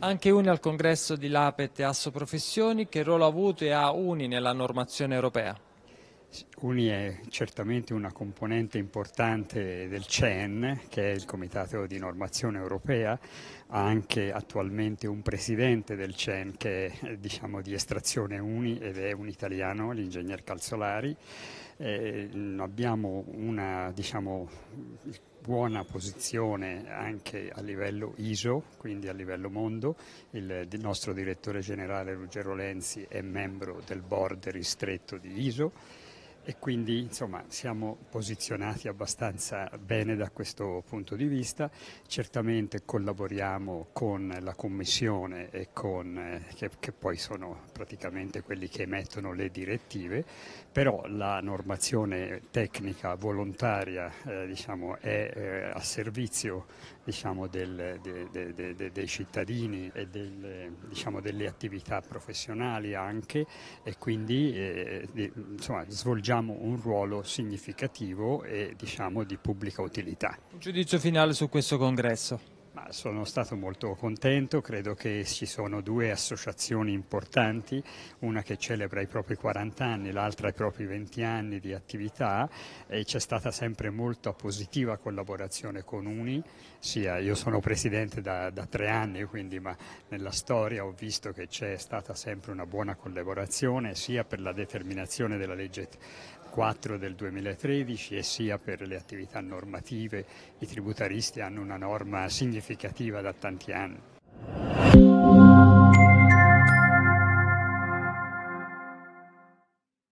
Anche Uni al congresso di Lapet e Assoprofessioni che ruolo ha avuto e ha Uni nella normazione europea? Uni è certamente una componente importante del CEN, che è il Comitato di Normazione Europea, ha anche attualmente un presidente del CEN che è diciamo, di estrazione Uni ed è un italiano, l'ingegner Calzolari. Eh, abbiamo una diciamo, buona posizione anche a livello ISO, quindi a livello mondo. Il, il nostro direttore generale Ruggero Lenzi è membro del board ristretto di ISO e quindi insomma, siamo posizionati abbastanza bene da questo punto di vista. Certamente collaboriamo con la Commissione e con, eh, che, che poi sono praticamente quelli che emettono le direttive, però la normazione tecnica volontaria eh, diciamo, è eh, a servizio diciamo, del, de, de, de, dei cittadini e del, diciamo, delle attività professionali anche e quindi eh, insomma, svolgiamo diciamo, un ruolo significativo e diciamo, di pubblica utilità. Un giudizio finale su questo congresso? sono stato molto contento, credo che ci sono due associazioni importanti, una che celebra i propri 40 anni, l'altra i propri 20 anni di attività e c'è stata sempre molta positiva collaborazione con Uni, sia, io sono presidente da, da tre anni, quindi ma nella storia ho visto che c'è stata sempre una buona collaborazione sia per la determinazione della legge 4 del 2013 e sia per le attività normative. I tributaristi hanno una norma significativa da tanti anni.